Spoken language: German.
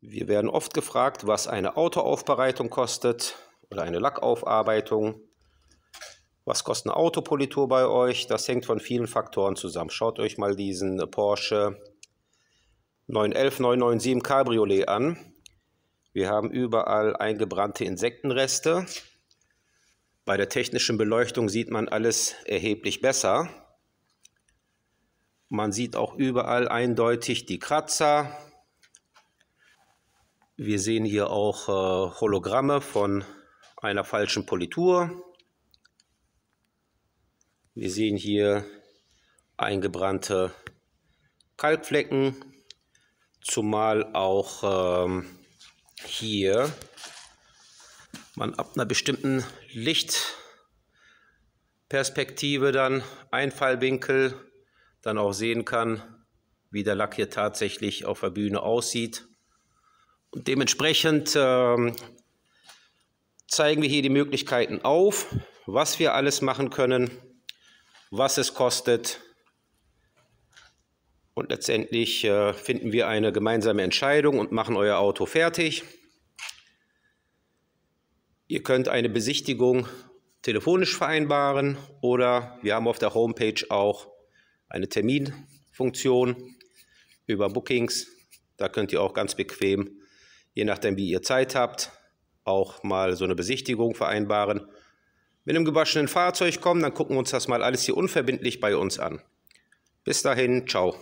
Wir werden oft gefragt, was eine Autoaufbereitung kostet oder eine Lackaufarbeitung. Was kostet eine Autopolitur bei euch? Das hängt von vielen Faktoren zusammen. Schaut euch mal diesen Porsche 911 997 Cabriolet an. Wir haben überall eingebrannte Insektenreste. Bei der technischen Beleuchtung sieht man alles erheblich besser. Man sieht auch überall eindeutig die Kratzer, wir sehen hier auch äh, Hologramme von einer falschen Politur. Wir sehen hier eingebrannte Kalkflecken, zumal auch ähm, hier man ab einer bestimmten Lichtperspektive dann Einfallwinkel dann auch sehen kann, wie der Lack hier tatsächlich auf der Bühne aussieht. Dementsprechend ähm, zeigen wir hier die Möglichkeiten auf, was wir alles machen können, was es kostet. Und letztendlich äh, finden wir eine gemeinsame Entscheidung und machen euer Auto fertig. Ihr könnt eine Besichtigung telefonisch vereinbaren oder wir haben auf der Homepage auch eine Terminfunktion über Bookings. Da könnt ihr auch ganz bequem je nachdem, wie ihr Zeit habt, auch mal so eine Besichtigung vereinbaren. Mit einem gewaschenen Fahrzeug kommen, dann gucken wir uns das mal alles hier unverbindlich bei uns an. Bis dahin, ciao.